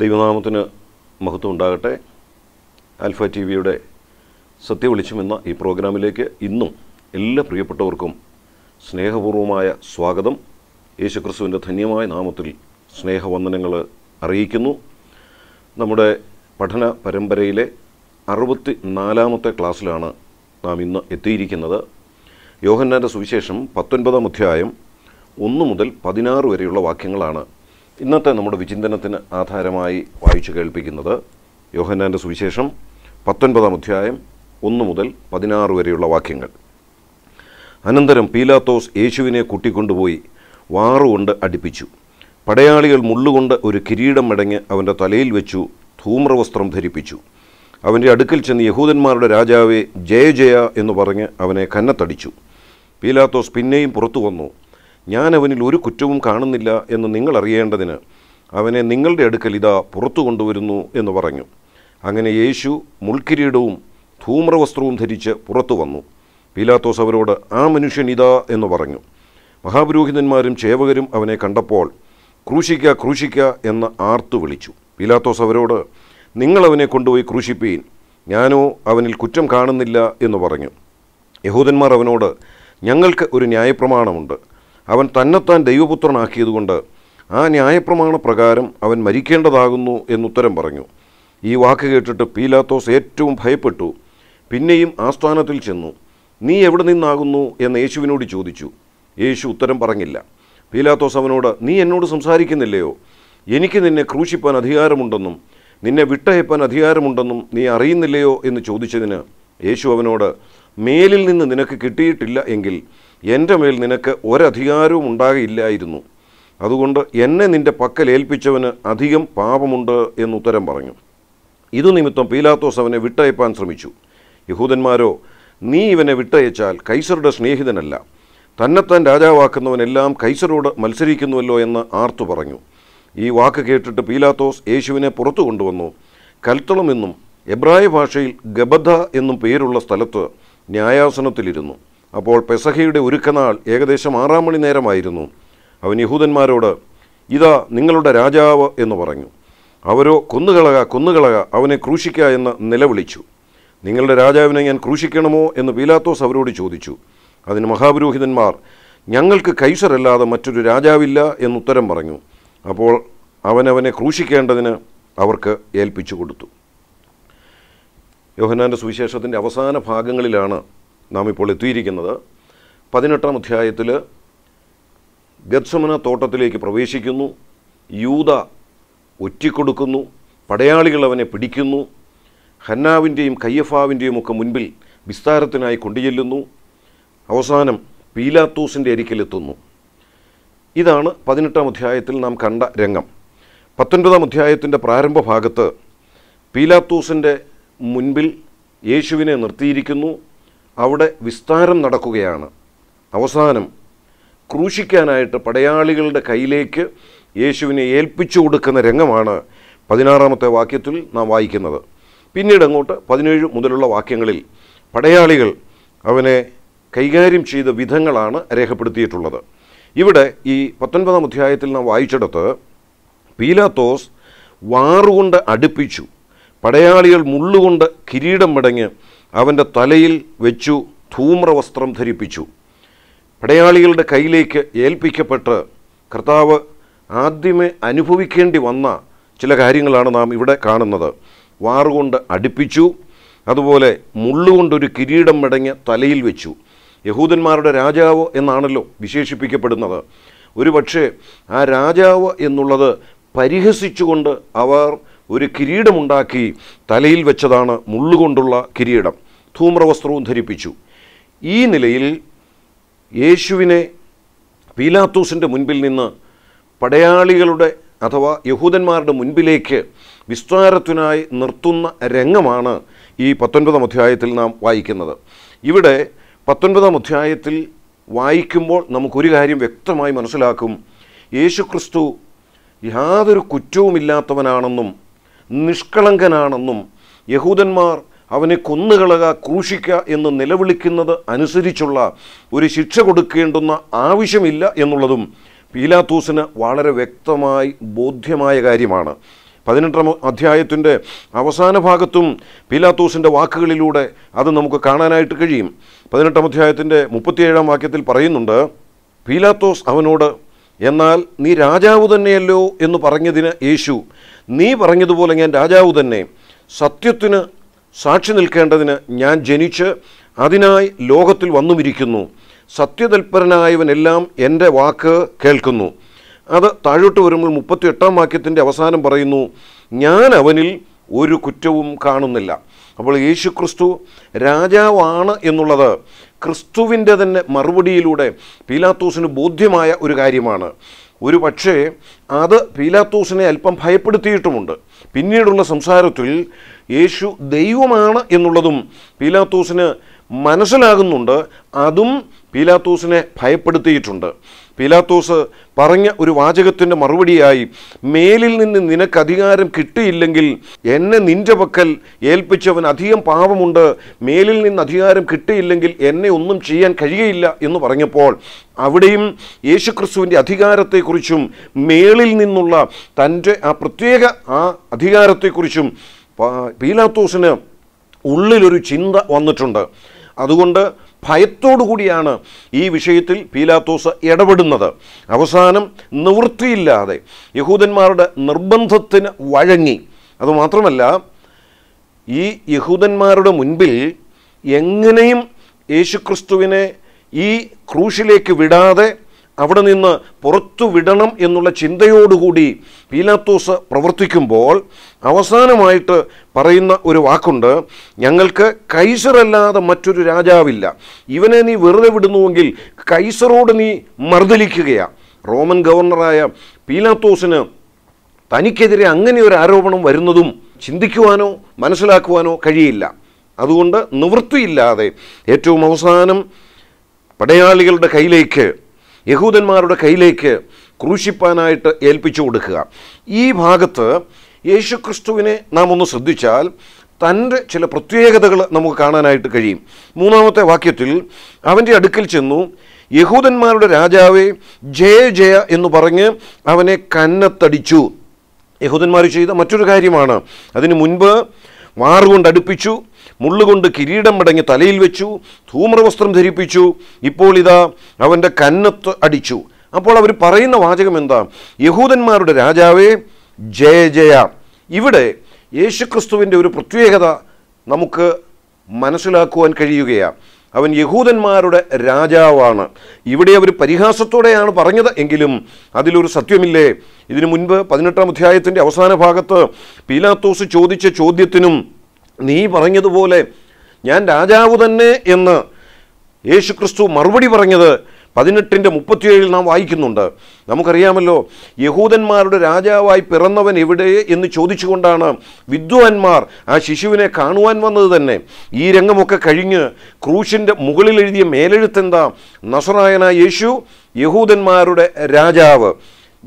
ദൈവനാമത്തിന് മഹത്വം ഉണ്ടാകട്ടെ ആൽഫ ടി വിയുടെ സത്യവെളിച്ചം ഈ പ്രോഗ്രാമിലേക്ക് ഇന്നും എല്ലാ പ്രിയപ്പെട്ടവർക്കും സ്നേഹപൂർവമായ സ്വാഗതം യേശുക്രിസ്തുവിൻ്റെ ധന്യമായ നാമത്തിൽ സ്നേഹവന്ദനങ്ങൾ അറിയിക്കുന്നു നമ്മുടെ പഠന പരമ്പരയിലെ അറുപത്തി നാലാമത്തെ ക്ലാസ്സിലാണ് നാം ഇന്ന് എത്തിയിരിക്കുന്നത് യോഹന്നാൻ്റെ സുവിശേഷം പത്തൊൻപതാം അധ്യായം ഒന്ന് മുതൽ പതിനാറ് വരെയുള്ള വാക്യങ്ങളാണ് ഇന്നത്തെ നമ്മുടെ വിചിന്തനത്തിന് ആധാരമായി വായിച്ചു കേൾപ്പിക്കുന്നത് യോഹന്നാൻ്റെ സുവിശേഷം പത്തൊൻപതാം അധ്യായം ഒന്ന് മുതൽ പതിനാറ് വരെയുള്ള വാക്യങ്ങൾ അനന്തരം പീലാത്തോസ് യേശുവിനെ കൂട്ടിക്കൊണ്ടുപോയി വാറുകൊണ്ട് അടിപ്പിച്ചു പടയാളികൾ മുള്ളുകൊണ്ട് ഒരു കിരീടം മടങ്ങി അവൻ്റെ തലയിൽ വെച്ചു ധൂമ്രവസ്ത്രം ധരിപ്പിച്ചു അവൻ്റെ അടുക്കൽ ചെന്ന് യഹൂദന്മാരുടെ രാജാവെ ജയ ജയ എന്ന് പറഞ്ഞ് അവനെ കന്നത്തടിച്ചു പീലാത്തോസ് പിന്നെയും പുറത്തു വന്നു ഞാൻ അവനിൽ ഒരു കുറ്റവും കാണുന്നില്ല എന്ന് നിങ്ങൾ അറിയേണ്ടതിന് അവനെ നിങ്ങളുടെ അടുക്കൽ ഇതാ പുറത്തു കൊണ്ടുവരുന്നു എന്ന് പറഞ്ഞു അങ്ങനെ യേശു മുൾക്കിരീടവും ധൂമ്രവസ്ത്രവും ധരിച്ച് പുറത്തു വന്നു പീലാത്തോസ് അവരോട് ആ മനുഷ്യൻ ഇതാ എന്ന് പറഞ്ഞു മഹാപുരോഹിതന്മാരും ചേവകരും അവനെ കണ്ടപ്പോൾ ക്രൂശിക്ക ക്രൂശിക്ക എന്ന് ആർത്തു വിളിച്ചു പീലാത്തോസ് അവരോട് നിങ്ങളവനെ കൊണ്ടുപോയി ക്രൂശിപ്പീൻ ഞാനോ അവനിൽ കുറ്റം കാണുന്നില്ല എന്ന് പറഞ്ഞു യഹൂദന്മാർ അവനോട് ഞങ്ങൾക്ക് ഒരു ന്യായപ്രമാണമുണ്ട് അവൻ തന്നെത്താൻ ദൈവപുത്രനാക്കിയതുകൊണ്ട് ആ ന്യായപ്രമാണ പ്രകാരം അവൻ മരിക്കേണ്ടതാകുന്നു എന്നുത്തരം പറഞ്ഞു ഈ വാക്ക് കേട്ടിട്ട് പീലാത്തോസ് ഏറ്റവും ഭയപ്പെട്ടു പിന്നെയും ആസ്ഥാനത്തിൽ ചെന്നു നീ എവിടെ നിന്നാകുന്നു എന്ന് യേശുവിനോട് ചോദിച്ചു യേശു ഉത്തരം പറഞ്ഞില്ല പീലാത്തോസ് അവനോട് നീ എന്നോട് സംസാരിക്കുന്നില്ലയോ എനിക്ക് നിന്നെ ക്രൂശിപ്പാൻ അധികാരമുണ്ടെന്നും നിന്നെ വിട്ടയപ്പാൻ അധികാരമുണ്ടെന്നും നീ അറിയുന്നില്ലയോ എന്ന് ചോദിച്ചതിന് യേശു അവനോട് മേലിൽ നിന്ന് നിനക്ക് കിട്ടിയിട്ടില്ല എങ്കിൽ എൻ്റെ മേൽ നിനക്ക് ഒരധികാരവും ഉണ്ടാകില്ലായിരുന്നു അതുകൊണ്ട് എന്നെ നിൻ്റെ പക്കൽ ഏൽപ്പിച്ചവന് അധികം പാപമുണ്ട് എന്നുത്തരം പറഞ്ഞു ഇതു നിമിത്തം പീലാത്തോസ് അവനെ വിട്ടയപ്പാൻ ശ്രമിച്ചു യഹൂദന്മാരോ നീ ഇവനെ വിട്ടയച്ചാൽ കൈസറുടെ സ്നേഹിതനല്ല തന്നെത്താൻ രാജാവാക്കുന്നവനെല്ലാം കൈസറോട് മത്സരിക്കുന്നുവല്ലോ എന്ന് ആർത്തു പറഞ്ഞു ഈ വാക്ക് കേട്ടിട്ട് പീലാത്തോസ് യേശുവിനെ പുറത്തു കൊണ്ടുവന്നു കൽത്തളമെന്നും എബ്രായ ഭാഷയിൽ ഗബദ എന്നും പേരുള്ള സ്ഥലത്ത് ന്യായാസനത്തിലിരുന്നു അപ്പോൾ പെസഹയുടെ ഒരുക്കനാൾ ഏകദേശം ആറാം മണി നേരമായിരുന്നു അവൻ യഹൂദന്മാരോട് ഇതാ നിങ്ങളുടെ രാജാവ് എന്ന് പറഞ്ഞു അവരോ കൊന്നുകളക കൊന്നുകളക അവനെ ക്രൂശിക്ക എന്ന് നിലവിളിച്ചു നിങ്ങളുടെ രാജാവിനെ ഞാൻ ക്രൂശിക്കണമോ എന്ന് പീലാത്തോസ് അവരോട് ചോദിച്ചു അതിന് മഹാപുരോഹിതന്മാർ ഞങ്ങൾക്ക് കൈസറല്ലാതെ മറ്റൊരു രാജാവില്ല എന്നുത്തരം പറഞ്ഞു അപ്പോൾ അവനവനെ ക്രൂശിക്കേണ്ടതിന് അവർക്ക് ഏൽപ്പിച്ചു കൊടുത്തു യോഹനാൻ്റെ സുവിശേഷത്തിൻ്റെ അവസാന ഭാഗങ്ങളിലാണ് നാം ഇപ്പോൾ എത്തിയിരിക്കുന്നത് പതിനെട്ടാം അധ്യായത്തിൽ ഗത്സമന തോട്ടത്തിലേക്ക് പ്രവേശിക്കുന്നു യൂത ഒറ്റിക്കൊടുക്കുന്നു പടയാളികൾ അവനെ പിടിക്കുന്നു ഹന്നാവിൻ്റെയും കയ്യഫാവിൻ്റെയും ഒക്കെ മുൻപിൽ വിസ്താരത്തിനായി കൊണ്ടുചെല്ലുന്നു അവസാനം പീലാത്തൂസിൻ്റെ അരിക്കലെത്തുന്നു ഇതാണ് പതിനെട്ടാം അധ്യായത്തിൽ നാം കണ്ട രംഗം പത്തൊൻപതാം അധ്യായത്തിൻ്റെ പ്രാരംഭ ഭാഗത്ത് പീലാത്തൂസിൻ്റെ മുൻപിൽ യേശുവിനെ നിർത്തിയിരിക്കുന്നു അവിടെ വിസ്താരം നടക്കുകയാണ് അവസാനം ക്രൂശിക്കാനായിട്ട് പടയാളികളുടെ കയ്യിലേക്ക് യേശുവിനെ ഏൽപ്പിച്ചു കൊടുക്കുന്ന രംഗമാണ് പതിനാറാമത്തെ വാക്യത്തിൽ നാം വായിക്കുന്നത് പിന്നീട് അങ്ങോട്ട് പതിനേഴ് മുതലുള്ള വാക്യങ്ങളിൽ പടയാളികൾ അവനെ കൈകാര്യം ചെയ്ത വിധങ്ങളാണ് രേഖപ്പെടുത്തിയിട്ടുള്ളത് ഇവിടെ ഈ പത്തൊൻപതാം അധ്യായത്തിൽ നാം വായിച്ചെടുത്ത് പീലാത്തോസ് വാറുകൊണ്ട് അടുപ്പിച്ചു പടയാളികൾ മുള്ളുകൊണ്ട് കിരീടം മടങ്ങി അവൻ്റെ തലയിൽ വെച്ചു ധൂമ്രവസ്ത്രം ധരിപ്പിച്ചു പടയാളികളുടെ കയ്യിലേക്ക് ഏൽപ്പിക്കപ്പെട്ട് കർത്താവ് ആദ്യമേ അനുഭവിക്കേണ്ടി വന്ന ചില കാര്യങ്ങളാണ് നാം ഇവിടെ കാണുന്നത് വാറുകൊണ്ട് അടുപ്പിച്ചു അതുപോലെ മുള്ളുകൊണ്ടൊരു കിരീടം മടങ്ങിയ തലയിൽ വെച്ചു യഹൂദന്മാരുടെ രാജാവ് എന്നാണല്ലോ വിശേഷിപ്പിക്കപ്പെടുന്നത് ഒരുപക്ഷെ ആ രാജാവ് എന്നുള്ളത് പരിഹസിച്ചുകൊണ്ട് അവർ ഒരു കിരീടമുണ്ടാക്കി തലയിൽ വെച്ചതാണ് മുള്ളുകൊണ്ടുള്ള കിരീടം ധൂമ്രവസ്ത്രവും ധരിപ്പിച്ചു ഈ നിലയിൽ യേശുവിനെ പീലാത്തൂസിൻ്റെ മുൻപിൽ നിന്ന് പടയാളികളുടെ അഥവാ യഹൂദന്മാരുടെ മുൻപിലേക്ക് വിസ്താരത്തിനായി നിർത്തുന്ന രംഗമാണ് ഈ പത്തൊൻപതാം അധ്യായത്തിൽ നാം വായിക്കുന്നത് ഇവിടെ പത്തൊൻപതാം അധ്യായത്തിൽ വായിക്കുമ്പോൾ നമുക്കൊരു കാര്യം വ്യക്തമായി മനസ്സിലാക്കും യേശുക്രിസ്തു യാതൊരു കുറ്റവുമില്ലാത്തവനാണെന്നും നിഷ്കളങ്കനാണെന്നും യഹൂദന്മാർ അവനെ കൊന്നുകളക ക്രൂശിക്ക എന്ന് നിലവിളിക്കുന്നത് അനുസരിച്ചുള്ള ഒരു ശിക്ഷ കൊടുക്കേണ്ടുന്ന ആവശ്യമില്ല എന്നുള്ളതും പീലാത്തൂസിന് വളരെ വ്യക്തമായി ബോധ്യമായ കാര്യമാണ് പതിനെട്ടാം അധ്യായത്തിൻ്റെ അവസാന ഭാഗത്തും പീലാത്തൂസിൻ്റെ വാക്കുകളിലൂടെ അത് നമുക്ക് കാണാനായിട്ട് കഴിയും പതിനെട്ടാം അധ്യായത്തിൻ്റെ മുപ്പത്തിയേഴാം വാക്യത്തിൽ പറയുന്നുണ്ട് പീലാത്തോസ് അവനോട് എന്നാൽ നീ രാജാവ് തന്നെയല്ലോ എന്ന് പറഞ്ഞതിന് യേശു നീ പറഞ്ഞതുപോലെ ഞാൻ രാജാവ് തന്നെ സത്യത്തിന് സാക്ഷി നിൽക്കേണ്ടതിന് ഞാൻ ജനിച്ച് അതിനായി ലോകത്തിൽ വന്നുമിരിക്കുന്നു സത്യതൽപരനായവനെല്ലാം എൻ്റെ വാക്ക് കേൾക്കുന്നു അത് താഴോട്ട് വരുമ്പോൾ മുപ്പത്തി എട്ടാം വാക്യത്തിൻ്റെ അവസാനം പറയുന്നു ഞാൻ അവനിൽ ഒരു കുറ്റവും കാണുന്നില്ല അപ്പോൾ യേശു ക്രിസ്തു രാജാവാണ് എന്നുള്ളത് ക്രിസ്തുവിൻ്റെ തന്നെ മറുപടിയിലൂടെ പീലാത്തോസിന് ബോധ്യമായ ഒരു കാര്യമാണ് ഒരു പക്ഷേ അത് പീലാത്തോസിനെ അല്പം ഭയപ്പെടുത്തിയിട്ടുമുണ്ട് പിന്നീടുള്ള സംസാരത്തിൽ യേശു ദൈവമാണ് എന്നുള്ളതും പീലാത്തോസിന് മനസ്സിലാകുന്നുണ്ട് അതും പീലാത്തോസിനെ ഭയപ്പെടുത്തിയിട്ടുണ്ട് പീലാത്തോസ് പറഞ്ഞ ഒരു വാചകത്തിൻ്റെ മറുപടിയായി മേലിൽ നിന്ന് നിനക്ക് അധികാരം കിട്ടിയില്ലെങ്കിൽ എന്നെ നിൻ്റെ പക്കൽ ഏൽപ്പിച്ചവൻ അധികം പാപമുണ്ട് മേലിൽ നിന്ന് അധികാരം കിട്ടിയില്ലെങ്കിൽ എന്നെ ഒന്നും ചെയ്യാൻ കഴിയയില്ല എന്ന് പറഞ്ഞപ്പോൾ അവിടെയും യേശുക്രിസ്തുവിൻ്റെ അധികാരത്തെക്കുറിച്ചും മേളിൽ നിന്നുള്ള തൻ്റെ ആ പ്രത്യേക ആ അധികാരത്തെക്കുറിച്ചും പീലാത്തോസിന് ഉള്ളിലൊരു ചിന്ത വന്നിട്ടുണ്ട് അതുകൊണ്ട് ഭയത്തോടുകൂടിയാണ് ഈ വിഷയത്തിൽ പീലാത്തോസ് ഇടപെടുന്നത് അവസാനം നിവൃത്തിയില്ലാതെ യഹൂദന്മാരുടെ നിർബന്ധത്തിന് വഴങ്ങി അതുമാത്രമല്ല ഈ യഹൂദന്മാരുടെ മുൻപിൽ എങ്ങനെയും യേശുക്രിസ്തുവിനെ ഈ ക്രൂശിലേക്ക് വിടാതെ അവിടെ നിന്ന് പുറത്തു വിടണം എന്നുള്ള ചിന്തയോടുകൂടി പീലാത്തോസ് പ്രവർത്തിക്കുമ്പോൾ അവസാനമായിട്ട് പറയുന്ന ഒരു വാക്കുണ്ട് ഞങ്ങൾക്ക് കൈസറല്ലാതെ മറ്റൊരു രാജാവില്ല ഇവനെ നീ വെറുതെ വിടുന്നുവെങ്കിൽ കൈസറോട് നീ മർദ്ദലിക്കുകയാണ് റോമൻ ഗവർണറായ പീലാത്തോസിന് തനിക്കെതിരെ അങ്ങനെ ഒരു ആരോപണം വരുന്നതും ചിന്തിക്കുവാനോ മനസ്സിലാക്കുവാനോ കഴിയില്ല അതുകൊണ്ട് നിവൃത്തിയില്ലാതെ ഏറ്റവും അവസാനം പടയാളികളുടെ കയ്യിലേക്ക് യഹൂദന്മാരുടെ കയ്യിലേക്ക് ക്രൂശിപ്പാനായിട്ട് ഏൽപ്പിച്ചു കൊടുക്കുക ഈ ഭാഗത്ത് യേശുക്രിസ്തുവിനെ നാം ഒന്ന് ശ്രദ്ധിച്ചാൽ തൻ്റെ ചില പ്രത്യേകതകൾ നമുക്ക് കാണാനായിട്ട് കഴിയും മൂന്നാമത്തെ വാക്യത്തിൽ അവൻ്റെ അടുക്കൽ ചെന്നു യഹൂദന്മാരുടെ രാജാവെ ജയ ജയ എന്ന് പറഞ്ഞ് അവനെ കന്നത്തടിച്ചു യഹൂദന്മാർ ചെയ്ത മറ്റൊരു കാര്യമാണ് അതിനു മുൻപ് മാറുകൊണ്ട് അടുപ്പിച്ചു മുള്ളുകൊണ്ട് കിരീടം മടങ്ങി തലയിൽ വെച്ചു ധൂമ്രവസ്ത്രം ധരിപ്പിച്ചു ഇപ്പോൾ ഇതാ അവൻ്റെ കന്നത്ത് അടിച്ചു അപ്പോൾ അവർ പറയുന്ന വാചകം എന്താ യഹൂദന്മാരുടെ രാജാവേ ജയ ജയ ഇവിടെ യേശുക്രിസ്തുവിൻ്റെ ഒരു പ്രത്യേകത നമുക്ക് മനസ്സിലാക്കുവാൻ കഴിയുകയാണ് അവൻ യഹൂദന്മാരുടെ രാജാവാണ് ഇവിടെ അവർ പരിഹാസത്തോടെയാണ് പറഞ്ഞത് എങ്കിലും അതിലൊരു സത്യമില്ലേ ഇതിനു മുൻപ് പതിനെട്ടാം അധ്യായത്തിൻ്റെ അവസാന ഭാഗത്ത് പീലാത്തോസ് ചോദിച്ച ചോദ്യത്തിനും നീ പറഞ്ഞതുപോലെ ഞാൻ രാജാവ് തന്നെ എന്ന് യേശുക്രിസ്തു മറുപടി പറഞ്ഞത് പതിനെട്ടിൻ്റെ മുപ്പത്തിയേഴിൽ നാം വായിക്കുന്നുണ്ട് നമുക്കറിയാമല്ലോ യഹൂദന്മാരുടെ രാജാവായി പിറന്നവൻ എവിടെ എന്ന് ചോദിച്ചുകൊണ്ടാണ് വിദ്വാൻമാർ ആ ശിശുവിനെ കാണുവാൻ വന്നത് തന്നെ ഈ രംഗമൊക്കെ കഴിഞ്ഞ് ക്രൂശിൻ്റെ മുകളിൽ എഴുതിയ മേലെഴുത്തെന്താ നസറായന യേശു യഹൂദന്മാരുടെ രാജാവ്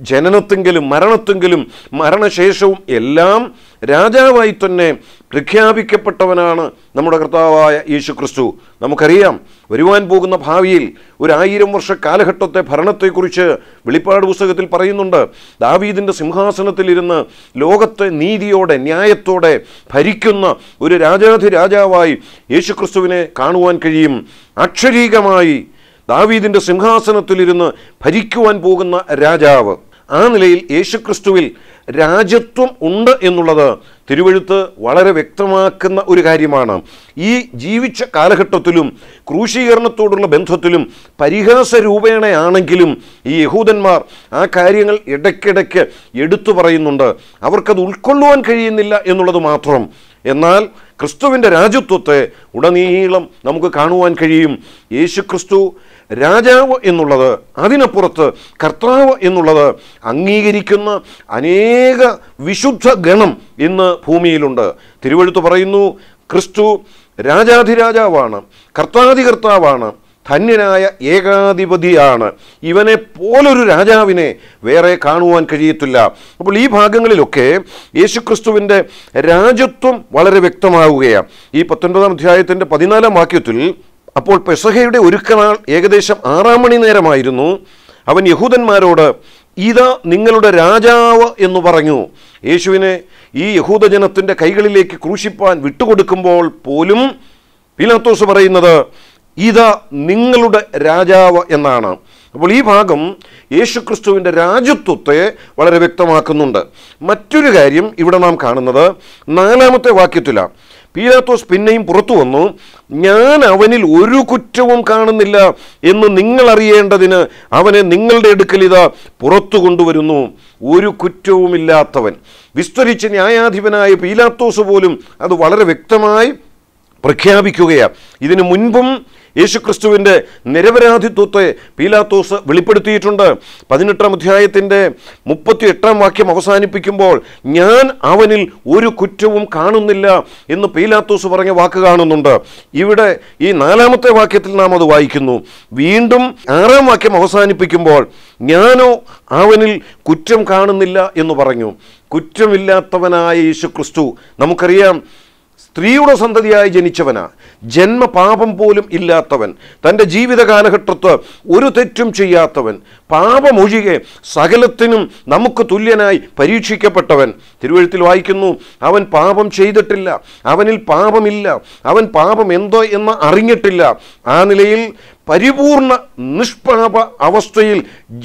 ജനനത്തെങ്കിലും മരണത്തെങ്കിലും മരണശേഷവും എല്ലാം രാജാവായി തന്നെ പ്രഖ്യാപിക്കപ്പെട്ടവനാണ് നമ്മുടെ കർത്താവായ യേശു ക്രിസ്തു നമുക്കറിയാം വരുവാൻ പോകുന്ന ഭാവിയിൽ ഒരു വർഷ കാലഘട്ടത്തെ ഭരണത്തെക്കുറിച്ച് വെളിപ്പാട് പുസ്തകത്തിൽ പറയുന്നുണ്ട് ദാവീദിൻ്റെ സിംഹാസനത്തിലിരുന്ന് ലോകത്തെ നീതിയോടെ ന്യായത്തോടെ ഭരിക്കുന്ന ഒരു രാജാധിരാജാവായി യേശുക്രിസ്തുവിനെ കാണുവാൻ കഴിയും അക്ഷരീകമായി ദാവീദിൻ്റെ സിംഹാസനത്തിലിരുന്ന് ഭരിക്കുവാൻ പോകുന്ന രാജാവ് ആ നിലയിൽ യേശുക്രിസ്തുവിൽ രാജ്യത്വം ഉണ്ട് എന്നുള്ളത് തിരുവഴുത്ത് വളരെ വ്യക്തമാക്കുന്ന ഒരു കാര്യമാണ് ഈ ജീവിച്ച കാലഘട്ടത്തിലും ക്രൂശീകരണത്തോടുള്ള ബന്ധത്തിലും പരിഹാസ രൂപേണയാണെങ്കിലും ഈ യഹൂദന്മാർ ആ കാര്യങ്ങൾ ഇടയ്ക്കിടയ്ക്ക് എടുത്തു പറയുന്നുണ്ട് അവർക്കത് ഉൾക്കൊള്ളുവാൻ കഴിയുന്നില്ല എന്നുള്ളത് മാത്രം എന്നാൽ ക്രിസ്തുവിൻ്റെ രാജ്യത്വത്തെ ഉടനീളം നമുക്ക് കാണുവാൻ കഴിയും യേശു ക്രിസ്തു രാജാവ് എന്നുള്ളത് അതിനപ്പുറത്ത് കർത്താവ് എന്നുള്ളത് അംഗീകരിക്കുന്ന അനേക വിശുദ്ധ ഗണം ഇന്ന് ഭൂമിയിലുണ്ട് തിരുവഴുത്ത് പറയുന്നു ക്രിസ്തു രാജാധിരാജാവാണ് കർത്താധികർത്താവാണ് ധന്യനായ ഏകാധിപതിയാണ് ഇവനെ പോലൊരു രാജാവിനെ വേറെ കാണുവാൻ കഴിയത്തില്ല അപ്പോൾ ഈ ഭാഗങ്ങളിലൊക്കെ യേശുക്രിസ്തുവിൻ്റെ രാജ്യത്വം വളരെ വ്യക്തമാവുകയാണ് ഈ പത്തൊൻപതാം അധ്യായത്തിൻ്റെ പതിനാലാം വാക്യത്തിൽ അപ്പോൾ പെസഹയുടെ ഒരുക്കനാൾ ഏകദേശം ആറാം മണി നേരമായിരുന്നു അവൻ യഹൂദന്മാരോട് ഇതാ നിങ്ങളുടെ രാജാവ് എന്ന് പറഞ്ഞു യേശുവിനെ ഈ യഹൂദജനത്തിൻ്റെ കൈകളിലേക്ക് ക്രൂശിപ്പാൻ വിട്ടുകൊടുക്കുമ്പോൾ പോലും പീലാത്തോസ് പറയുന്നത് ഇതാ നിങ്ങളുടെ രാജാവ് എന്നാണ് അപ്പോൾ ഈ ഭാഗം യേശുക്രിസ്തുവിൻ്റെ രാജ്യത്വത്തെ വളരെ വ്യക്തമാക്കുന്നുണ്ട് മറ്റൊരു കാര്യം ഇവിടെ നാം കാണുന്നത് നാലാമത്തെ വാക്യത്തിലാണ് പീലാത്തോസ് പിന്നെയും പുറത്തു വന്നു ഞാൻ അവനിൽ ഒരു കുറ്റവും കാണുന്നില്ല എന്ന് നിങ്ങൾ അറിയേണ്ടതിന് അവനെ നിങ്ങളുടെ അടുക്കൽ ഇതാ പുറത്തു കൊണ്ടുവരുന്നു ഒരു കുറ്റവുമില്ലാത്തവൻ വിസ്തരിച്ച ന്യായാധിപനായ പീലാത്തോസ് പോലും അത് വളരെ വ്യക്തമായി പ്രഖ്യാപിക്കുകയാണ് ഇതിനു മുൻപും യേശുക്രിസ്തുവിൻ്റെ നിരപരാധിത്വത്തെ പീലാത്തോസ് വെളിപ്പെടുത്തിയിട്ടുണ്ട് പതിനെട്ടാം അധ്യായത്തിൻ്റെ മുപ്പത്തി എട്ടാം വാക്യം അവസാനിപ്പിക്കുമ്പോൾ ഞാൻ അവനിൽ ഒരു കുറ്റവും കാണുന്നില്ല എന്ന് പീലാത്തോസ് പറഞ്ഞ വാക്ക് കാണുന്നുണ്ട് ഇവിടെ ഈ നാലാമത്തെ വാക്യത്തിൽ നാം അത് വായിക്കുന്നു വീണ്ടും ആറാം വാക്യം അവസാനിപ്പിക്കുമ്പോൾ ഞാനോ അവനിൽ കുറ്റം കാണുന്നില്ല എന്ന് പറഞ്ഞു കുറ്റമില്ലാത്തവനായ യേശു ക്രിസ്തു നമുക്കറിയാം സ്ത്രീയുടെ സന്തതിയായി ജനിച്ചവനാ ജന്മപാപം പോലും ഇല്ലാത്തവൻ തൻ്റെ ജീവിത കാലഘട്ടത്ത് ഒരു തെറ്റും ചെയ്യാത്തവൻ പാപമൊഴികെ സകലത്തിനും നമുക്ക് തുല്യനായി പരീക്ഷിക്കപ്പെട്ടവൻ തിരുവഴുത്തിൽ വായിക്കുന്നു അവൻ പാപം ചെയ്തിട്ടില്ല അവനിൽ പാപമില്ല അവൻ പാപം എന്തോ എന്ന് അറിഞ്ഞിട്ടില്ല ആ നിലയിൽ പരിപൂർണ നിഷ്പാപ അവസ്ഥയിൽ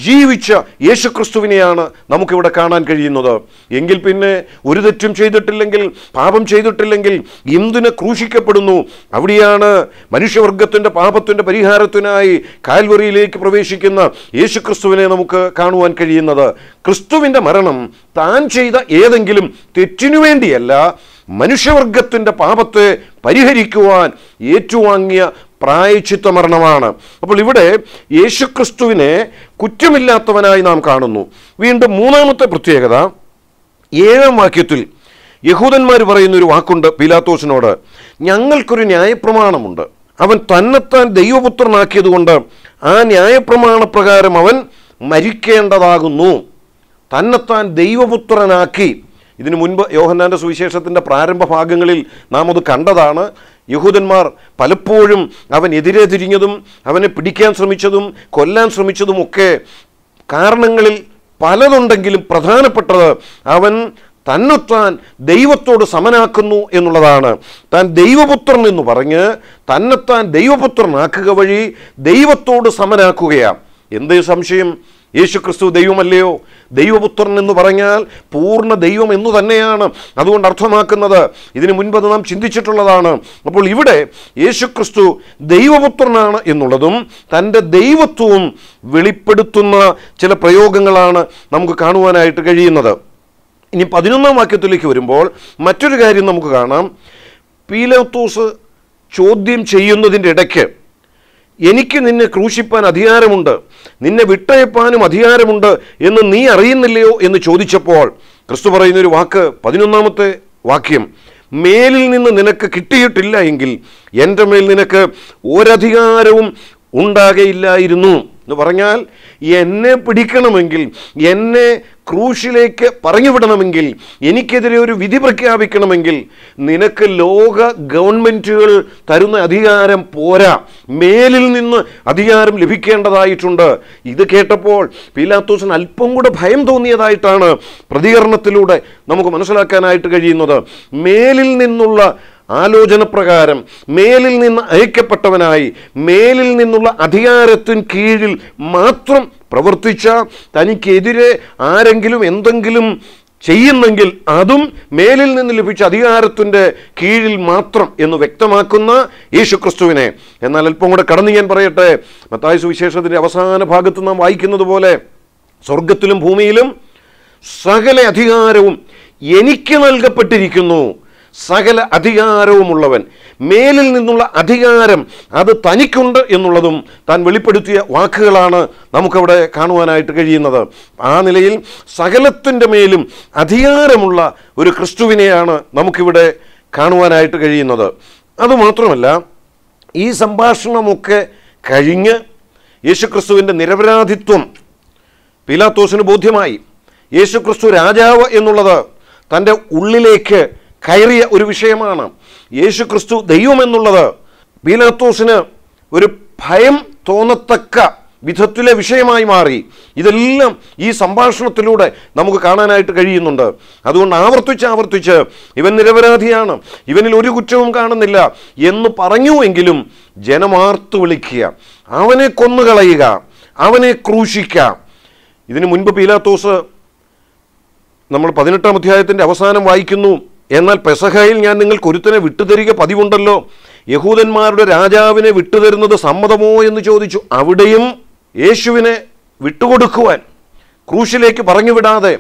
ജീവിച്ച യേശുക്രിസ്തുവിനെയാണ് നമുക്കിവിടെ കാണാൻ കഴിയുന്നത് എങ്കിൽ പിന്നെ ഒരു തെറ്റും ചെയ്തിട്ടില്ലെങ്കിൽ പാപം ചെയ്തിട്ടില്ലെങ്കിൽ എന്തിന് ക്രൂശിക്കപ്പെടുന്നു അവിടെയാണ് മനുഷ്യവർഗത്തിൻ്റെ പാപത്തിൻ്റെ പരിഹാരത്തിനായി കാൽവറിയിലേക്ക് പ്രവേശിക്കുന്ന യേശുക്രിസ്തുവിനെ നമുക്ക് കാണുവാൻ കഴിയുന്നത് ക്രിസ്തുവിൻ്റെ മരണം താൻ ചെയ്ത ഏതെങ്കിലും തെറ്റിനു വേണ്ടിയല്ല മനുഷ്യവർഗത്തിൻ്റെ പാപത്തെ പരിഹരിക്കുവാൻ ഏറ്റുവാങ്ങിയ പ്രായച്ചിത്ത മരണമാണ് അപ്പോൾ ഇവിടെ യേശുക്രിസ്തുവിനെ കുറ്റമില്ലാത്തവനായി നാം കാണുന്നു വീണ്ടും മൂന്നാമത്തെ പ്രത്യേകത ഏഴാം വാക്യത്തിൽ യഹൂദന്മാർ പറയുന്ന ഒരു വാക്കുണ്ട് പീലാത്തോസിനോട് ഞങ്ങൾക്കൊരു ന്യായപ്രമാണമുണ്ട് അവൻ തന്നെത്താൻ ദൈവപുത്രനാക്കിയതുകൊണ്ട് ആ ന്യായപ്രമാണപ്രകാരം അവൻ മരിക്കേണ്ടതാകുന്നു തന്നെത്താൻ ദൈവപുത്രനാക്കി ഇതിനു മുൻപ് യോഹന്നാൻ്റെ സുവിശേഷത്തിൻ്റെ പ്രാരംഭ ഭാഗങ്ങളിൽ നാം അത് കണ്ടതാണ് യഹൂദന്മാർ പലപ്പോഴും അവൻ എതിരെ തിരിഞ്ഞതും അവനെ പിടിക്കാൻ ശ്രമിച്ചതും കൊല്ലാൻ ശ്രമിച്ചതുമൊക്കെ കാരണങ്ങളിൽ പലതുണ്ടെങ്കിലും പ്രധാനപ്പെട്ടത് അവൻ തന്നെത്താൻ ദൈവത്തോട് സമനാക്കുന്നു എന്നുള്ളതാണ് താൻ ദൈവപുത്രൻ എന്ന് പറഞ്ഞ് തന്നെത്താൻ ദൈവപുത്രനാക്കുക വഴി ദൈവത്തോട് സമനാക്കുകയാണ് എന്തേ സംശയം ക്രിസ്തു ദൈവമല്ലയോ ദൈവപുത്രൻ എന്ന് പറഞ്ഞാൽ പൂർണ്ണ ദൈവം എന്നു തന്നെയാണ് അതുകൊണ്ട് അർത്ഥമാക്കുന്നത് ഇതിനു മുൻപ് നാം ചിന്തിച്ചിട്ടുള്ളതാണ് അപ്പോൾ ഇവിടെ ക്രിസ്തു ദൈവപുത്രനാണ് എന്നുള്ളതും തൻ്റെ ദൈവത്വവും വെളിപ്പെടുത്തുന്ന ചില പ്രയോഗങ്ങളാണ് നമുക്ക് കാണുവാനായിട്ട് കഴിയുന്നത് ഇനി പതിനൊന്നാം വാക്യത്തിലേക്ക് വരുമ്പോൾ മറ്റൊരു കാര്യം നമുക്ക് കാണാം പീലോത്തൂസ് ചോദ്യം ചെയ്യുന്നതിൻ്റെ ഇടയ്ക്ക് എനിക്ക് നിന്നെ ക്രൂശിപ്പാൻ അധികാരമുണ്ട് നിന്നെ വിട്ടയപ്പാനും അധികാരമുണ്ട് എന്ന് നീ അറിയുന്നില്ലയോ എന്ന് ചോദിച്ചപ്പോൾ ക്രിസ്തു പറയുന്നൊരു വാക്ക് പതിനൊന്നാമത്തെ വാക്യം മേലിൽ നിന്ന് നിനക്ക് കിട്ടിയിട്ടില്ല എങ്കിൽ എൻ്റെ മേൽ നിനക്ക് ഒരധികാരവും ഉണ്ടാകയില്ലായിരുന്നു എന്ന് പറഞ്ഞാൽ എന്നെ പിടിക്കണമെങ്കിൽ എന്നെ ക്രൂശിലേക്ക് പറഞ്ഞുവിടണമെങ്കിൽ എനിക്കെതിരെ ഒരു വിധി പ്രഖ്യാപിക്കണമെങ്കിൽ നിനക്ക് ലോക ഗവൺമെൻറ്റുകൾ തരുന്ന അധികാരം പോരാ മേലിൽ നിന്ന് അധികാരം ലഭിക്കേണ്ടതായിട്ടുണ്ട് ഇത് കേട്ടപ്പോൾ പീലാത്തോസിന് അല്പം കൂടെ ഭയം തോന്നിയതായിട്ടാണ് പ്രതികരണത്തിലൂടെ നമുക്ക് മനസ്സിലാക്കാനായിട്ട് കഴിയുന്നത് മേലിൽ നിന്നുള്ള ആലോചന പ്രകാരം മേലിൽ നിന്ന് അയക്കപ്പെട്ടവനായി മേലിൽ നിന്നുള്ള അധികാരത്തിന് കീഴിൽ മാത്രം പ്രവർത്തിച്ച തനിക്കെതിരെ ആരെങ്കിലും എന്തെങ്കിലും ചെയ്യുന്നെങ്കിൽ അതും മേലിൽ നിന്ന് ലഭിച്ച അധികാരത്തിൻ്റെ കീഴിൽ മാത്രം എന്ന് വ്യക്തമാക്കുന്ന യേശുക്രിസ്തുവിനെ എന്നാൽ അല്പം കൂടെ കടന്ന് ഞാൻ പറയട്ടെ മത്തായ സുവിശേഷത്തിൻ്റെ അവസാന ഭാഗത്ത് നാം വായിക്കുന്നത് പോലെ സ്വർഗത്തിലും ഭൂമിയിലും സകല അധികാരവും എനിക്ക് നൽകപ്പെട്ടിരിക്കുന്നു സകല അധികാരവുമുള്ളവൻ മേലിൽ നിന്നുള്ള അധികാരം അത് തനിക്കുണ്ട് എന്നുള്ളതും താൻ വെളിപ്പെടുത്തിയ വാക്കുകളാണ് നമുക്കവിടെ കാണുവാനായിട്ട് കഴിയുന്നത് ആ നിലയിൽ സകലത്തിൻ്റെ മേലും അധികാരമുള്ള ഒരു ക്രിസ്തുവിനെയാണ് നമുക്കിവിടെ കാണുവാനായിട്ട് കഴിയുന്നത് അതുമാത്രമല്ല ഈ സംഭാഷണമൊക്കെ കഴിഞ്ഞ് യേശുക്രിസ്തുവിൻ്റെ നിരപരാധിത്വം പീലാത്തോസിന് ബോധ്യമായി യേശുക്രിസ്തു രാജാവ് എന്നുള്ളത് തൻ്റെ ഉള്ളിലേക്ക് കയറിയ ഒരു വിഷയമാണ് യേശു ക്രിസ്തു ദൈവമെന്നുള്ളത് പീലാത്തോസിന് ഒരു ഭയം തോന്നത്തക്ക വിധത്തിലെ വിഷയമായി മാറി ഇതെല്ലാം ഈ സംഭാഷണത്തിലൂടെ നമുക്ക് കാണാനായിട്ട് കഴിയുന്നുണ്ട് അതുകൊണ്ട് ആവർത്തിച്ച് ആവർത്തിച്ച് ഇവൻ നിരപരാധിയാണ് ഇവനിൽ ഒരു കുറ്റവും കാണുന്നില്ല എന്ന് പറഞ്ഞുവെങ്കിലും ജനമാർത്തു വിളിക്കുക അവനെ കൊന്നുകളയുക അവനെ ക്രൂശിക്കുക ഇതിനു മുൻപ് പീലാത്തോസ് നമ്മൾ പതിനെട്ടാം അധ്യായത്തിൻ്റെ അവസാനം വായിക്കുന്നു എന്നാൽ പെസഹയിൽ ഞാൻ നിങ്ങൾ കുരുത്തനെ വിട്ടുതരിക പതിവുണ്ടല്ലോ യഹൂദന്മാരുടെ രാജാവിനെ വിട്ടുതരുന്നത് സമ്മതമോ എന്ന് ചോദിച്ചു അവിടെയും യേശുവിനെ വിട്ടുകൊടുക്കുവാൻ ക്രൂശിലേക്ക് പറഞ്ഞുവിടാതെ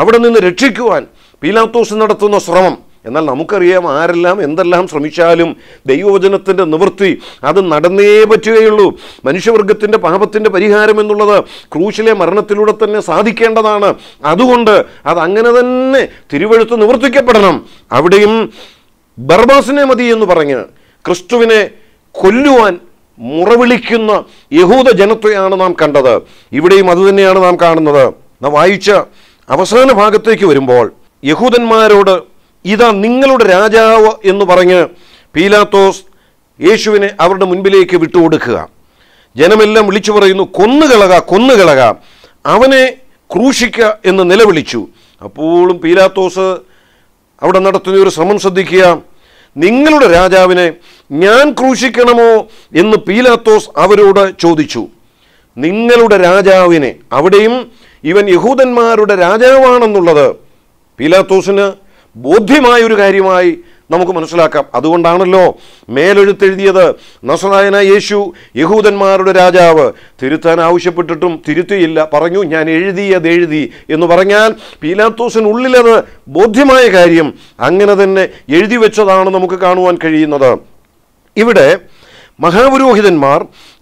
അവിടെ നിന്ന് രക്ഷിക്കുവാൻ പീലാത്തോസ് നടത്തുന്ന ശ്രമം എന്നാൽ നമുക്കറിയാം ആരെല്ലാം എന്തെല്ലാം ശ്രമിച്ചാലും ദൈവവചനത്തിൻ്റെ നിവൃത്തി അത് നടന്നേ പറ്റുകയുള്ളൂ മനുഷ്യവർഗത്തിൻ്റെ പാപത്തിൻ്റെ പരിഹാരം എന്നുള്ളത് ക്രൂശിലെ മരണത്തിലൂടെ തന്നെ സാധിക്കേണ്ടതാണ് അതുകൊണ്ട് അത് അങ്ങനെ തന്നെ തിരുവഴുത്ത് നിവർത്തിക്കപ്പെടണം അവിടെയും ബർബാസിനെ മതി എന്ന് പറഞ്ഞ് ക്രിസ്തുവിനെ കൊല്ലുവാൻ മുറവിളിക്കുന്ന യഹൂദ ജനത്തെയാണ് നാം കണ്ടത് ഇവിടെയും അതുതന്നെയാണ് നാം കാണുന്നത് നാം വായിച്ച അവസാന ഭാഗത്തേക്ക് വരുമ്പോൾ യഹൂദന്മാരോട് ഇതാ നിങ്ങളുടെ രാജാവ് എന്ന് പറഞ്ഞ് പീലാത്തോസ് യേശുവിനെ അവരുടെ മുൻപിലേക്ക് വിട്ടുകൊടുക്കുക ജനമെല്ലാം വിളിച്ചു പറയുന്നു കൊന്നുകളക കൊന്നുകളക അവനെ ക്രൂശിക്ക എന്ന് നിലവിളിച്ചു അപ്പോഴും പീലാത്തോസ് അവിടെ നടത്തുന്ന ഒരു ശ്രമം ശ്രദ്ധിക്കുക നിങ്ങളുടെ രാജാവിനെ ഞാൻ ക്രൂശിക്കണമോ എന്ന് പീലാത്തോസ് അവരോട് ചോദിച്ചു നിങ്ങളുടെ രാജാവിനെ അവിടെയും ഇവൻ യഹൂദന്മാരുടെ രാജാവാണെന്നുള്ളത് പീലാത്തോസിന് ബോധ്യമായൊരു കാര്യമായി നമുക്ക് മനസ്സിലാക്കാം അതുകൊണ്ടാണല്ലോ മേലെഴുത്തെഴുതിയത് നസറായന യേശു യഹൂദന്മാരുടെ രാജാവ് തിരുത്താൻ ആവശ്യപ്പെട്ടിട്ടും തിരുത്തിയില്ല പറഞ്ഞു ഞാൻ അത് എഴുതി എന്ന് പറഞ്ഞാൽ പീലാത്തോസിനുള്ളിലത് ബോധ്യമായ കാര്യം അങ്ങനെ തന്നെ എഴുതി വെച്ചതാണ് നമുക്ക് കാണുവാൻ കഴിയുന്നത് ഇവിടെ മഹാപുരോഹിതന്മാർ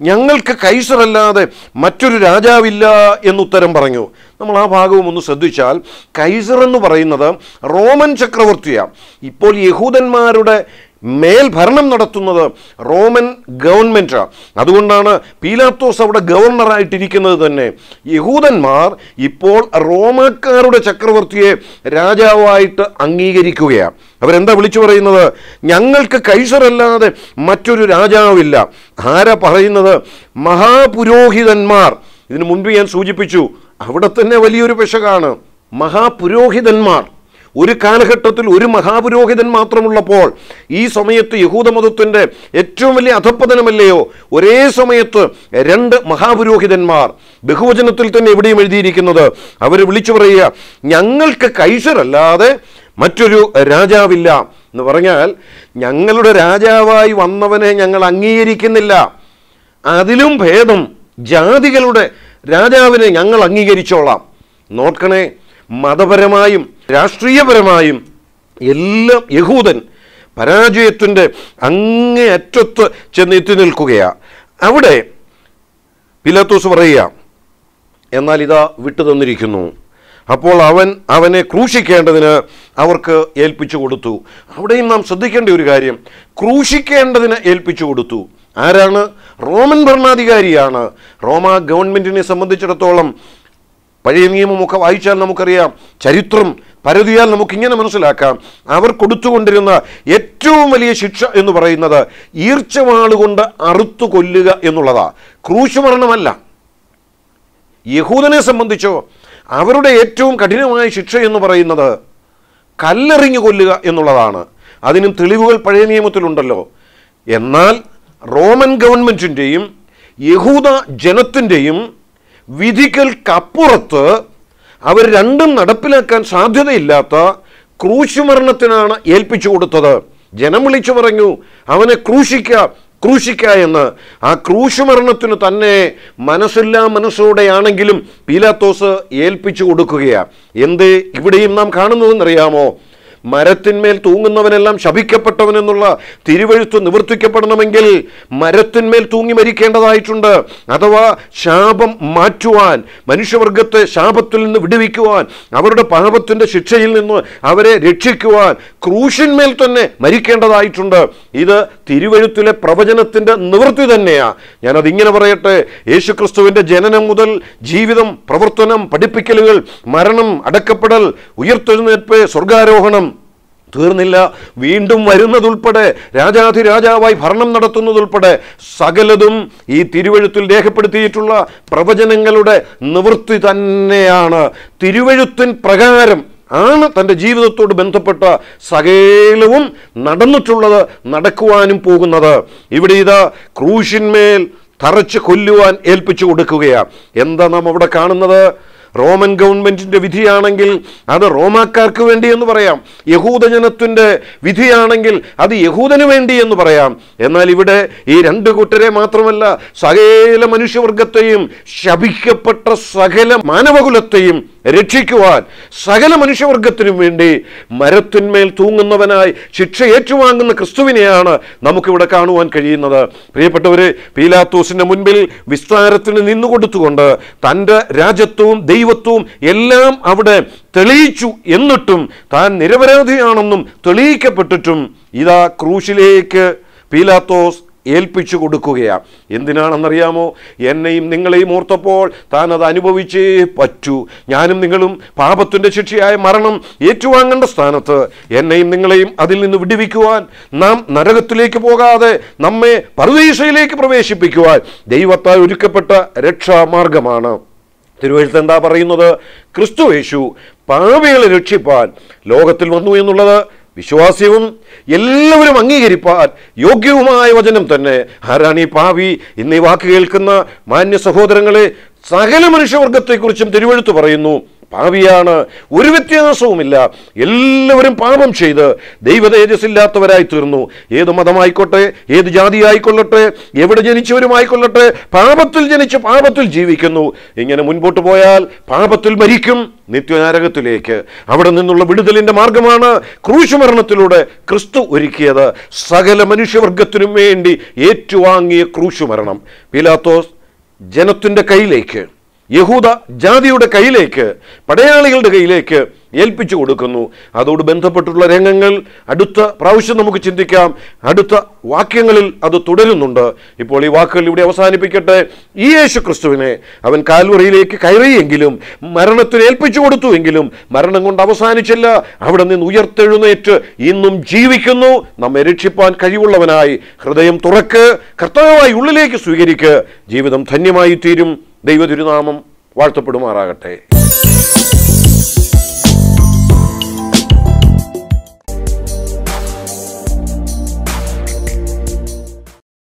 ഞങ്ങൾക്ക് കൈസറല്ലാതെ മറ്റൊരു രാജാവില്ല എന്നുത്തരം പറഞ്ഞു നമ്മൾ ആ ഭാഗവും ഒന്ന് ശ്രദ്ധിച്ചാൽ കൈസർ എന്ന് പറയുന്നത് റോമൻ ചക്രവർത്തിയാണ് ഇപ്പോൾ യഹൂദന്മാരുടെ മേൽഭരണം നടത്തുന്നത് റോമൻ ഗവൺമെൻറ് അതുകൊണ്ടാണ് പീലാത്തോസ് അവിടെ ഗവർണറായിട്ടിരിക്കുന്നത് തന്നെ യഹൂദന്മാർ ഇപ്പോൾ റോമാക്കാരുടെ ചക്രവർത്തിയെ രാജാവായിട്ട് അംഗീകരിക്കുകയാണ് അവരെന്താ വിളിച്ചു പറയുന്നത് ഞങ്ങൾക്ക് കൈസറല്ലാതെ മറ്റൊരു രാജാവില്ല ആരാ പറയുന്നത് മഹാപുരോഹിതന്മാർ ഇതിനു മുൻപ് ഞാൻ സൂചിപ്പിച്ചു അവിടെ തന്നെ വലിയൊരു പിശകാണ് മഹാപുരോഹിതന്മാർ ഒരു കാലഘട്ടത്തിൽ ഒരു മഹാപുരോഹിതൻ മാത്രമുള്ളപ്പോൾ ഈ സമയത്ത് യഹൂദ മതത്തിൻ്റെ ഏറ്റവും വലിയ അധപ്പതനമല്ലയോ ഒരേ സമയത്ത് രണ്ട് മഹാപുരോഹിതന്മാർ ബഹുവചനത്തിൽ തന്നെ എവിടെയും എഴുതിയിരിക്കുന്നത് അവർ വിളിച്ചു പറയുക ഞങ്ങൾക്ക് കൈസരല്ലാതെ മറ്റൊരു രാജാവില്ല എന്ന് പറഞ്ഞാൽ ഞങ്ങളുടെ രാജാവായി വന്നവനെ ഞങ്ങൾ അംഗീകരിക്കുന്നില്ല അതിലും ഭേദം ജാതികളുടെ രാജാവിനെ ഞങ്ങൾ അംഗീകരിച്ചോളാം നോക്കണേ മതപരമായും രാഷ്ട്രീയപരമായും എല്ലാം യഹൂദൻ പരാജയത്തിൻ്റെ അങ്ങേ അറ്റത്ത് ചെന്ന് എത്തി നിൽക്കുകയാണ് അവിടെ പിലാത്തോസ് പറയുക എന്നാൽ ഇതാ വിട്ടു തന്നിരിക്കുന്നു അപ്പോൾ അവൻ അവനെ ക്രൂശിക്കേണ്ടതിന് അവർക്ക് ഏൽപ്പിച്ചു കൊടുത്തു അവിടെയും നാം ശ്രദ്ധിക്കേണ്ട ഒരു കാര്യം ക്രൂശിക്കേണ്ടതിന് ഏൽപ്പിച്ചു കൊടുത്തു ആരാണ് റോമൻ ഭരണാധികാരിയാണ് റോമ ഗവൺമെൻറ്റിനെ സംബന്ധിച്ചിടത്തോളം പഴയ നിയമമൊക്കെ വായിച്ചാൽ നമുക്കറിയാം ചരിത്രം പരതിയാൽ നമുക്കിങ്ങനെ മനസ്സിലാക്കാം അവർ കൊടുത്തുകൊണ്ടിരുന്ന ഏറ്റവും വലിയ ശിക്ഷ എന്ന് പറയുന്നത് ഈർച്ചവാളുകൊണ്ട് അറുത്തു കൊല്ലുക എന്നുള്ളതാണ് ക്രൂശുമരണമല്ല യഹൂദനെ സംബന്ധിച്ചോ അവരുടെ ഏറ്റവും കഠിനമായ ശിക്ഷ എന്ന് പറയുന്നത് കല്ലെറിഞ്ഞു കൊല്ലുക എന്നുള്ളതാണ് അതിനും തെളിവുകൾ പഴയ നിയമത്തിലുണ്ടല്ലോ എന്നാൽ റോമൻ ഗവൺമെൻറ്റിൻ്റെയും യഹൂദ ജനത്തിൻ്റെയും വിധിക്കൽക്കപ്പുറത്ത് അവർ രണ്ടും നടപ്പിലാക്കാൻ സാധ്യതയില്ലാത്ത ക്രൂശുമരണത്തിനാണ് ഏൽപ്പിച്ചു കൊടുത്തത് ജനം വിളിച്ചു പറഞ്ഞു അവനെ ക്രൂശിക്ക ക്രൂശിക്ക എന്ന് ആ ക്രൂശുമരണത്തിന് തന്നെ മനസ്സില്ലാ മനസ്സോടെയാണെങ്കിലും പീലാത്തോസ് ഏൽപ്പിച്ചു കൊടുക്കുകയാണ് എന്ത് ഇവിടെയും നാം കാണുന്നതെന്നറിയാമോ മരത്തിന്മേൽ തൂങ്ങുന്നവനെല്ലാം ശപിക്കപ്പെട്ടവനെന്നുള്ള തിരുവഴുത്ത് നിവർത്തിക്കപ്പെടണമെങ്കിൽ മരത്തിന്മേൽ തൂങ്ങി മരിക്കേണ്ടതായിട്ടുണ്ട് അഥവാ ശാപം മാറ്റുവാൻ മനുഷ്യവർഗത്തെ ശാപത്തിൽ നിന്ന് വിടുവിക്കുവാൻ അവരുടെ പാപത്തിൻ്റെ ശിക്ഷയിൽ നിന്ന് അവരെ രക്ഷിക്കുവാൻ ക്രൂശിന്മേൽ തന്നെ മരിക്കേണ്ടതായിട്ടുണ്ട് ഇത് തിരുവഴുത്തിലെ പ്രവചനത്തിൻ്റെ നിവൃത്തി തന്നെയാണ് ഞാനതിങ്ങനെ പറയട്ടെ യേശുക്രിസ്തുവിൻ്റെ ജനനം മുതൽ ജീവിതം പ്രവർത്തനം പഠിപ്പിക്കലുകൾ മരണം അടക്കപ്പെടൽ ഉയർത്തെഴുന്നേൽപ്പ് സ്വർഗാരോഹണം തീർന്നില്ല വീണ്ടും വരുന്നതുൾപ്പെടെ രാജാധിരാജാവായി ഭരണം നടത്തുന്നതുൾപ്പെടെ സകലതും ഈ തിരുവഴുത്തിൽ രേഖപ്പെടുത്തിയിട്ടുള്ള പ്രവചനങ്ങളുടെ നിവൃത്തി തന്നെയാണ് തിരുവഴുത്തിൻ പ്രകാരം ആണ് തൻ്റെ ജീവിതത്തോട് ബന്ധപ്പെട്ട സകലവും നടന്നിട്ടുള്ളത് നടക്കുവാനും പോകുന്നത് ഇവിടെ ഇതാ ക്രൂശിന്മേൽ തറച്ച് കൊല്ലുവാൻ ഏൽപ്പിച്ചു കൊടുക്കുകയാണ് എന്താ നാം അവിടെ കാണുന്നത് റോമൻ ഗവൺമെൻറ്റിൻ്റെ വിധിയാണെങ്കിൽ അത് റോമാക്കാർക്ക് വേണ്ടി എന്ന് പറയാം യഹൂദജനത്തിൻ്റെ വിധിയാണെങ്കിൽ അത് യഹൂദന് വേണ്ടി എന്ന് പറയാം എന്നാൽ ഇവിടെ ഈ രണ്ട് കൂട്ടരെ മാത്രമല്ല സകല മനുഷ്യവർഗത്തെയും ശപിക്കപ്പെട്ട സകല മാനവകുലത്തെയും രക്ഷിക്കുവാൻ സകല മനുഷ്യവർഗത്തിനും വേണ്ടി മരത്തിന്മേൽ തൂങ്ങുന്നവനായി ശിക്ഷ ഏറ്റുവാങ്ങുന്ന ക്രിസ്തുവിനെയാണ് നമുക്കിവിടെ കാണുവാൻ കഴിയുന്നത് പ്രിയപ്പെട്ടവരെ പീലാത്തോസിൻ്റെ മുൻപിൽ വിസ്താരത്തിന് നിന്നുകൊടുത്തുകൊണ്ട് തൻ്റെ രാജ്യത്വവും ദൈവ ദൈവത്വവും എല്ലാം അവിടെ തെളിയിച്ചു എന്നിട്ടും താൻ നിരപരാധിയാണെന്നും തെളിയിക്കപ്പെട്ടിട്ടും ഇതാ ക്രൂശിലേക്ക് പീലാത്തോസ് ഏൽപ്പിച്ചു കൊടുക്കുകയാണ് എന്തിനാണെന്നറിയാമോ എന്നെയും നിങ്ങളെയും ഓർത്തപ്പോൾ താൻ അത് അനുഭവിച്ചേ പറ്റൂ ഞാനും നിങ്ങളും പാപത്തിൻ്റെ ശിക്ഷയായ മരണം ഏറ്റുവാങ്ങേണ്ട സ്ഥാനത്ത് എന്നെയും നിങ്ങളെയും അതിൽ നിന്ന് വിടുവിക്കുവാൻ നാം നരകത്തിലേക്ക് പോകാതെ നമ്മെ പരദേശയിലേക്ക് പ്രവേശിപ്പിക്കുവാൻ ദൈവത്താൽ ഒരുക്കപ്പെട്ട രക്ഷാമാർഗമാണ് തിരുവഴുത്ത് എന്താ പറയുന്നത് ക്രിസ്തു യേശു പാപികളെ രക്ഷിപ്പാൻ ലോകത്തിൽ വന്നു എന്നുള്ളത് വിശ്വാസ്യവും എല്ലാവരും അംഗീകരിപ്പാൻ യോഗ്യവുമായ വചനം തന്നെ ആരാണ് ഈ പാവി എന്നീ വാക്ക് കേൾക്കുന്ന മാന്യ സഹോദരങ്ങളെ സകല മനുഷ്യവർഗത്തെക്കുറിച്ചും തിരുവഴുത്ത് പറയുന്നു പാപിയാണ് ഒരു വ്യത്യാസവുമില്ല എല്ലാവരും പാപം ചെയ്ത് ദൈവ തേജസ്സില്ലാത്തവരായി തീർന്നു ഏത് മതമായിക്കോട്ടെ ഏത് ജാതി ആയിക്കൊള്ളട്ടെ എവിടെ ജനിച്ചവരുമായിക്കൊള്ളട്ടെ പാപത്തിൽ ജനിച്ച് പാപത്തിൽ ജീവിക്കുന്നു ഇങ്ങനെ മുൻപോട്ട് പോയാൽ പാപത്തിൽ മരിക്കും നിത്യനാരകത്തിലേക്ക് അവിടെ നിന്നുള്ള വിടുതലിൻ്റെ മാർഗമാണ് ക്രൂശുമരണത്തിലൂടെ ക്രിസ്തു ഒരുക്കിയത് സകല മനുഷ്യവർഗത്തിനും വേണ്ടി ഏറ്റുവാങ്ങിയ ക്രൂശുമരണം പിലാത്തോസ് ജനത്തിൻ്റെ കയ്യിലേക്ക് യഹൂദ ജാതിയുടെ കയ്യിലേക്ക് പടയാളികളുടെ കയ്യിലേക്ക് ഏൽപ്പിച്ചു കൊടുക്കുന്നു അതോട് ബന്ധപ്പെട്ടുള്ള രംഗങ്ങൾ അടുത്ത പ്രാവശ്യം നമുക്ക് ചിന്തിക്കാം അടുത്ത വാക്യങ്ങളിൽ അത് തുടരുന്നുണ്ട് ഇപ്പോൾ ഈ വാക്കുകൾ ഇവിടെ അവസാനിപ്പിക്കട്ടെ ഈ യേശു ക്രിസ്തുവിനെ അവൻ കാൽവറിയിലേക്ക് കയറിയെങ്കിലും മരണത്തിന് ഏൽപ്പിച്ചു കൊടുത്തുവെങ്കിലും മരണം കൊണ്ട് അവസാനിച്ചില്ല അവിടെ നിന്ന് ഉയർത്തെഴുന്നേറ്റ് ഇന്നും ജീവിക്കുന്നു നമ്മെ രക്ഷിപ്പാൻ കഴിവുള്ളവനായി ഹൃദയം തുറക്ക് കർത്തവ്യമായി ഉള്ളിലേക്ക് സ്വീകരിക്കുക ജീവിതം ധന്യമായി തീരും ദൈവതിരുനാമം വാഴ്ത്തപ്പെടുമാറാകട്ടെ